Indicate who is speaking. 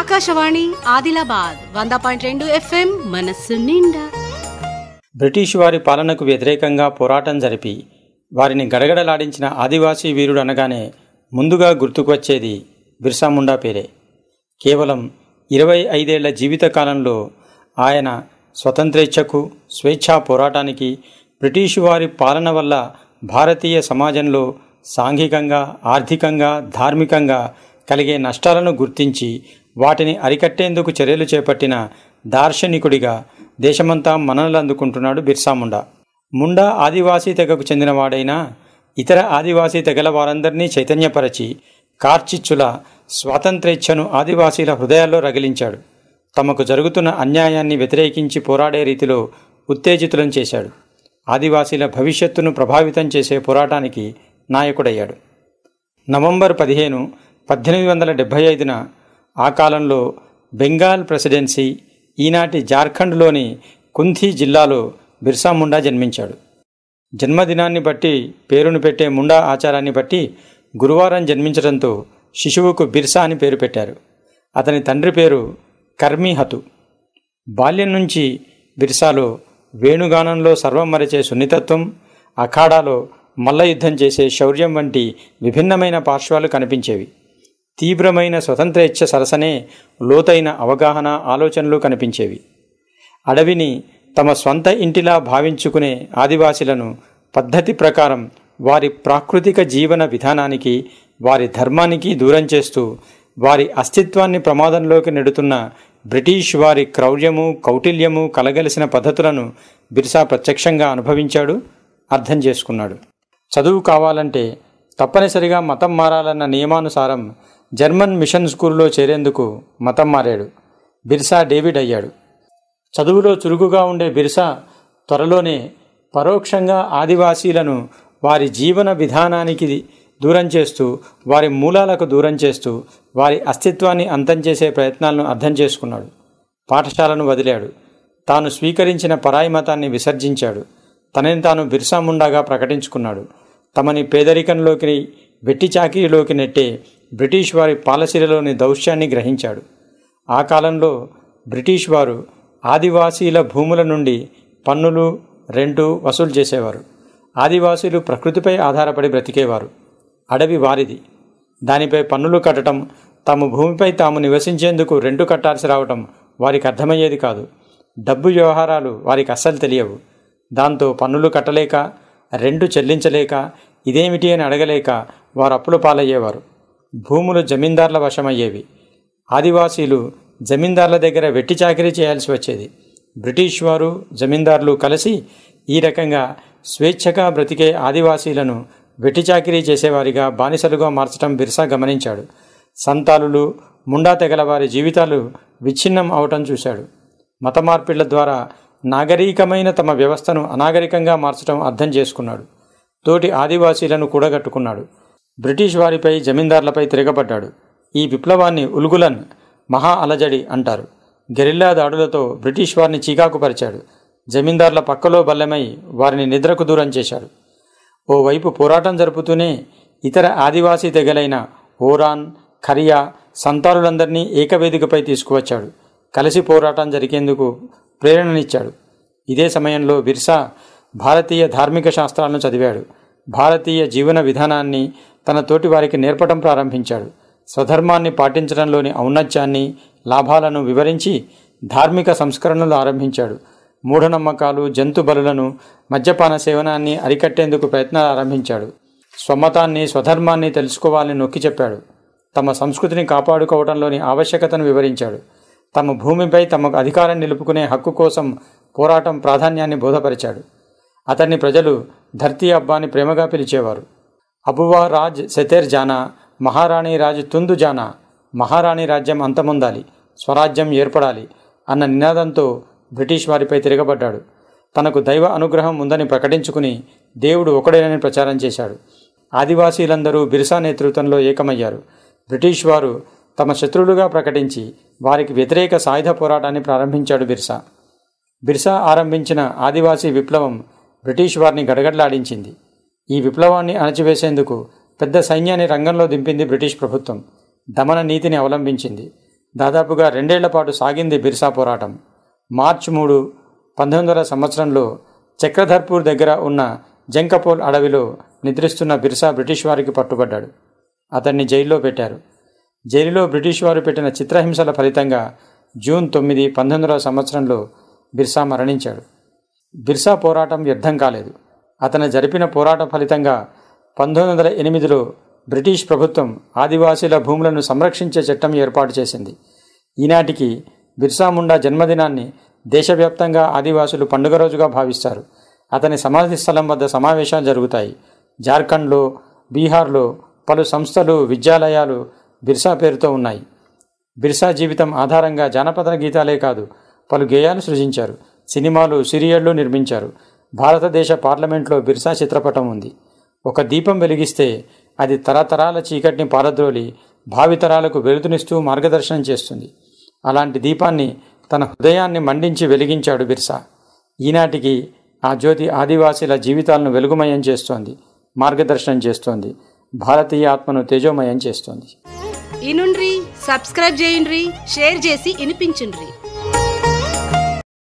Speaker 1: ఆకాశవాణి ఆదిలాబాద్ వంద పాయింట్ రెండు ఎఫ్ఎం మనస్సు నిండా బ్రిటిష్ వారి పాలనకు వ్యతిరేకంగా పోరాటం జరిపి వారిని గడగడలాడించిన ఆదివాసీ వీరుడు అనగానే ముందుగా గుర్తుకు వచ్చేది బిర్సాముండా పేరే కేవలం ఇరవై ఐదేళ్ల జీవితకాలంలో ఆయన స్వతంత్రేచ్ఛకు స్వేచ్ఛా పోరాటానికి బ్రిటిషు వారి పాలన వల్ల భారతీయ సమాజంలో సాంఘికంగా ఆర్థికంగా ధార్మికంగా కలిగే నష్టాలను గుర్తించి వాటిని అరికట్టేందుకు చర్యలు చేపట్టిన దార్శనికుడిగా దేశమంతా మనలందుకుంటున్నాడు అందుకుంటున్నాడు బిర్సా ముండా ముండా ఆదివాసీ తెగకు చెందినవాడైనా ఇతర ఆదివాసీ తెగల వారందరినీ చైతన్యపరచి కార్చిచ్చుల స్వాతంత్రేచ్ఛను ఆదివాసీల హృదయాల్లో రగిలించాడు తమకు జరుగుతున్న అన్యాయాన్ని వ్యతిరేకించి పోరాడే రీతిలో ఉత్తేజితులను చేశాడు ఆదివాసీల భవిష్యత్తును ప్రభావితం చేసే పోరాటానికి నాయకుడయ్యాడు నవంబర్ పదిహేను పద్దెనిమిది వందల డెబ్భై ఐదున ఆ కాలంలో బెంగాల్ ప్రెసిడెన్సీ ఈనాటి జార్ఖండ్లోని కుంథీ జిల్లాలో బిర్సా ముండా జన్మించాడు జన్మదినాన్ని బట్టి పేరును పెట్టే ముండా ఆచారాన్ని బట్టి గురువారం జన్మించడంతో శిశువుకు బిర్సా అని పేరు పెట్టారు అతని తండ్రి పేరు కర్మీహతు బాల్యం నుంచి బిర్సాలో వేణుగానంలో సర్వం మరిచే సున్నితత్వం అఖాడాలో మల్లయుద్ధం చేసే శౌర్యం వంటి విభిన్నమైన పార్శ్వాలు కనిపించేవి తీవ్రమైన స్వతంత్ర ఇచ్చ సరసనే లోతైన అవగాహన ఆలోచనలు కనిపించేవి అడవిని తమ స్వంత ఇంటిలా భావించుకునే ఆదివాసులను పద్ధతి ప్రకారం వారి ప్రాకృతిక జీవన విధానానికి వారి ధర్మానికి దూరం చేస్తూ వారి అస్తిత్వాన్ని ప్రమాదంలోకి నెడుతున్న బ్రిటిష్ వారి క్రౌర్యము కౌటిల్యము కలగలిసిన పద్ధతులను బిర్సా ప్రత్యక్షంగా అనుభవించాడు అర్థం చేసుకున్నాడు చదువు కావాలంటే తప్పనిసరిగా మతం మారాలన్న నియమానుసారం జర్మన్ మిషన్ స్కూల్లో చేరేందుకు మతం మారాడు బిర్సా డేవిడ్ అయ్యాడు చదువులో చురుకుగా ఉండే బిర్సా త్వరలోనే పరోక్షంగా ఆదివాసీలను వారి జీవన విధానానికి దూరం చేస్తూ వారి మూలాలకు దూరం చేస్తూ వారి అస్తిత్వాన్ని అంతం చేసే ప్రయత్నాలను అర్థం చేసుకున్నాడు పాఠశాలను వదిలాడు తాను స్వీకరించిన పరాయి మతాన్ని విసర్జించాడు తనని తాను బిర్సాముండాగా ప్రకటించుకున్నాడు తమని పేదరికంలోకి వెట్టి చాకిరిలోకి నెట్టే బ్రిటిష్ వారి పాలసీలలోని దౌశ్యాన్ని గ్రహించాడు ఆ కాలంలో బ్రిటిష్ వారు ఆదివాసీల భూముల నుండి పన్నులు రెండు వసూలు చేసేవారు ఆదివాసీలు ప్రకృతిపై ఆధారపడి బ్రతికేవారు అడవి వారిది దానిపై పన్నులు కట్టడం తమ భూమిపై తాము నివసించేందుకు రెండు కట్టాల్సి రావటం వారికి అర్థమయ్యేది కాదు డబ్బు వ్యవహారాలు వారికి అస్సలు తెలియవు దాంతో పన్నులు కట్టలేక రెండు చెల్లించలేక ఇదేమిటి అని అడగలేక వారు అప్పులు పాలయ్యేవారు భూములు జమీందార్ల వశమయ్యేవి ఆదివాసీలు జమీందార్ల దగ్గర వెట్టి చాకరీ చేయాల్సి వచ్చేది బ్రిటిష్ వారు జమీందారులు కలిసి ఈ రకంగా స్వేచ్ఛగా బ్రతికే ఆదివాసీలను వెట్టి చాకిరీ చేసేవారిగా బానిసలుగా మార్చడం బిర్సా గమనించాడు సంతాలులు ముండా తెగల వారి జీవితాలు విచ్ఛిన్నం అవటం చూశాడు మత మార్పిళ్ల ద్వారా నాగరికమైన తమ వ్యవస్థను అనాగరికంగా మార్చడం అర్థం చేసుకున్నాడు తోటి ఆదివాసీలను కూడగట్టుకున్నాడు బ్రిటిష్ వారిపై జమీందార్లపై తిరగబడ్డాడు ఈ విప్లవాన్ని ఉల్గులన్ మహా అలజడి అంటారు గెరిల్లా దాడులతో బ్రిటిష్ వారిని చీకాకుపరిచాడు జమీందార్ల పక్కలో బల్లెమై వారిని నిద్రకు దూరం చేశాడు ఓవైపు పోరాటం జరుపుతూనే ఇతర ఆదివాసీ తెగలైన ఓరాన్ ఖరియా సంతానులందరినీ ఏకవేదికపై తీసుకువచ్చాడు కలిసి పోరాటం జరిగేందుకు ప్రేరణనిచ్చాడు ఇదే సమయంలో బిర్సా భారతీయ ధార్మిక శాస్త్రాలను చదివాడు భారతీయ జీవన విధానాన్ని తన తోటి వారికి నేర్పడం ప్రారంభించాడు స్వధర్మాన్ని పాటించడంలోని ఔన్నత్యాన్ని లాభాలను వివరించి ధార్మిక సంస్కరణలు ఆరంభించాడు మూఢనమ్మకాలు జంతు బలులను మద్యపాన సేవనాన్ని అరికట్టేందుకు ప్రయత్నాలు ఆరంభించాడు స్వమతాన్ని స్వధర్మాన్ని తెలుసుకోవాలని నొక్కి చెప్పాడు తమ సంస్కృతిని కాపాడుకోవడంలోని ఆవశ్యకతను వివరించాడు తమ భూమిపై తమకు అధికారం నిలుపుకునే హక్కు కోసం పోరాటం ప్రాధాన్యాన్ని బోధపరిచాడు అతన్ని ప్రజలు ధర్తీ అబ్బాని ప్రేమగా పిలిచేవారు అబువా రాజ్ సెతేర్ జానా మహారాణి రాజ్ తుందు జానా మహారాణి రాజ్యం అంతమొందాలి స్వరాజ్యం ఏర్పడాలి అన్న నినాదంతో బ్రిటిష్ వారిపై తిరగబడ్డాడు తనకు దైవ అనుగ్రహం ఉందని ప్రకటించుకుని దేవుడు ఒకడేనని ప్రచారం చేశాడు ఆదివాసీలందరూ బిర్సా నేతృత్వంలో ఏకమయ్యారు బ్రిటిష్ వారు తమ శత్రువులుగా ప్రకటించి వారికి వ్యతిరేక సాయుధ పోరాటాన్ని ప్రారంభించాడు బిర్సా బిర్సా ఆరంభించిన ఆదివాసీ విప్లవం బ్రిటిష్ వారిని గడగడలాడించింది ఈ విప్లవాన్ని అణచివేసేందుకు పెద్ద సైన్యాన్ని రంగంలో దింపింది బ్రిటిష్ ప్రభుత్వం దమన నీతిని అవలంబించింది దాదాపుగా రెండేళ్ల పాటు సాగింది బిర్సా పోరాటం మార్చి మూడు పంతొమ్మిది వందల సంవత్సరంలో చక్రధర్పూర్ దగ్గర ఉన్న జంకపోల్ అడవిలో నిద్రిస్తున్న బిర్సా బ్రిటిష్ వారికి పట్టుబడ్డాడు అతన్ని జైల్లో పెట్టారు జైలులో బ్రిటిష్ వారు పెట్టిన చిత్రహింసల ఫలితంగా జూన్ తొమ్మిది పంతొమ్మిది సంవత్సరంలో బిర్సా మరణించాడు బిర్సా పోరాటం వ్యర్థం కాలేదు అతను జరిపిన పోరాట ఫలితంగా పంతొమ్మిది వందల ఎనిమిదిలో బ్రిటిష్ ప్రభుత్వం ఆదివాసీల భూములను సంరక్షించే చట్టం ఏర్పాటు చేసింది ఈనాటికి బిర్సాముండా జన్మదినాన్ని దేశవ్యాప్తంగా ఆదివాసులు పండుగ రోజుగా భావిస్తారు అతని సమాధి స్థలం వద్ద సమావేశాలు జరుగుతాయి జార్ఖండ్లో బీహార్లో పలు సంస్థలు విద్యాలయాలు బిర్సా పేరుతో ఉన్నాయి బిర్సా జీవితం ఆధారంగా జానపద గీతాలే కాదు పలు గేయాలు సృజించారు సినిమాలు సీరియళ్లు నిర్మించారు భారతదేశ పార్లమెంట్లో బిర్సా చిత్రపటం ఉంది ఒక దీపం వెలిగిస్తే అది తరతరాల చీకటిని పారద్రోలి భావితరాలకు వెలుతునిస్తూ మార్గదర్శనం చేస్తుంది అలాంటి దీపాన్ని తన హృదయాన్ని మండించి వెలిగించాడు బిర్సా ఈనాటికి ఆ జ్యోతి ఆదివాసీల జీవితాలను వెలుగుమయం చేస్తోంది మార్గదర్శనం చేస్తోంది భారతీయ ఆత్మను తేజోమయం చేస్తోంది ఇనుండ్రి సబ్స్క్రైబ్ చేయండి షేర్ చేసి వినిపించండి